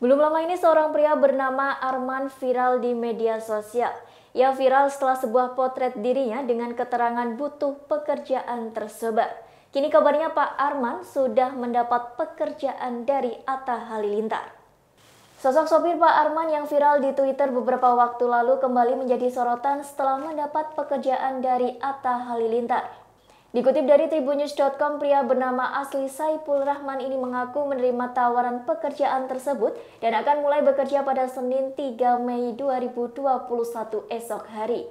Belum lama ini seorang pria bernama Arman viral di media sosial. Ia viral setelah sebuah potret dirinya dengan keterangan butuh pekerjaan tersebar. Kini kabarnya Pak Arman sudah mendapat pekerjaan dari Atta Halilintar. Sosok sopir Pak Arman yang viral di Twitter beberapa waktu lalu kembali menjadi sorotan setelah mendapat pekerjaan dari Atta Halilintar. Dikutip dari tribunnews.com, pria bernama asli Saipul Rahman ini mengaku menerima tawaran pekerjaan tersebut dan akan mulai bekerja pada Senin 3 Mei 2021 esok hari.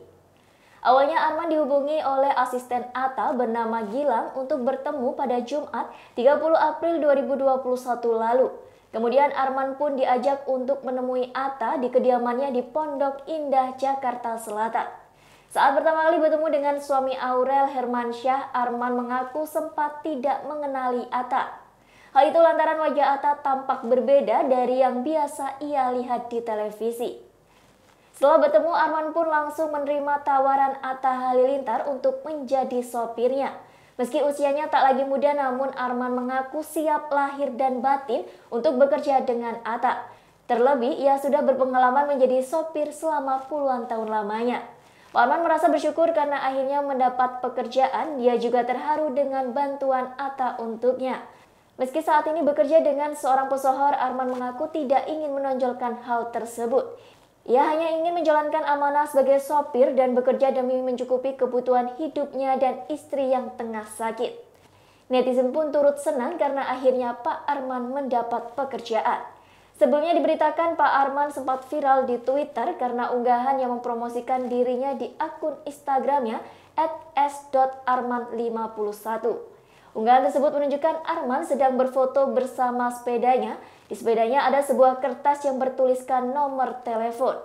Awalnya Arman dihubungi oleh asisten Ata bernama Gilang untuk bertemu pada Jumat 30 April 2021 lalu. Kemudian Arman pun diajak untuk menemui Ata di kediamannya di Pondok Indah, Jakarta Selatan. Saat pertama kali bertemu dengan suami Aurel Hermansyah, Arman mengaku sempat tidak mengenali Atta. Hal itu lantaran wajah Atta tampak berbeda dari yang biasa ia lihat di televisi. Setelah bertemu, Arman pun langsung menerima tawaran Atta Halilintar untuk menjadi sopirnya. Meski usianya tak lagi muda, namun Arman mengaku siap lahir dan batin untuk bekerja dengan Atta. Terlebih, ia sudah berpengalaman menjadi sopir selama puluhan tahun lamanya. Arman merasa bersyukur karena akhirnya mendapat pekerjaan, dia juga terharu dengan bantuan Atta untuknya. Meski saat ini bekerja dengan seorang pesohor, Arman mengaku tidak ingin menonjolkan hal tersebut. Ia hanya ingin menjalankan amanah sebagai sopir dan bekerja demi mencukupi kebutuhan hidupnya dan istri yang tengah sakit. Netizen pun turut senang karena akhirnya Pak Arman mendapat pekerjaan. Sebelumnya diberitakan Pak Arman sempat viral di Twitter karena unggahan yang mempromosikan dirinya di akun Instagramnya at s.arman51. Unggahan tersebut menunjukkan Arman sedang berfoto bersama sepedanya. Di sepedanya ada sebuah kertas yang bertuliskan nomor telepon.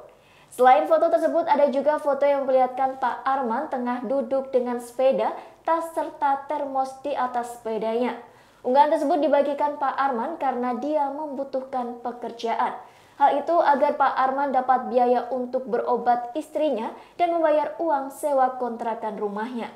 Selain foto tersebut, ada juga foto yang memperlihatkan Pak Arman tengah duduk dengan sepeda, tas serta termos di atas sepedanya. Unggahan tersebut dibagikan Pak Arman karena dia membutuhkan pekerjaan. Hal itu agar Pak Arman dapat biaya untuk berobat istrinya dan membayar uang sewa kontrakan rumahnya.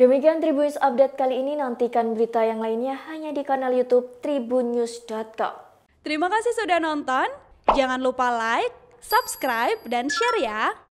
Demikian Tribunnews Update kali ini, nantikan berita yang lainnya hanya di kanal Youtube tribunnews.com. Terima kasih sudah nonton, jangan lupa like, subscribe, dan share ya!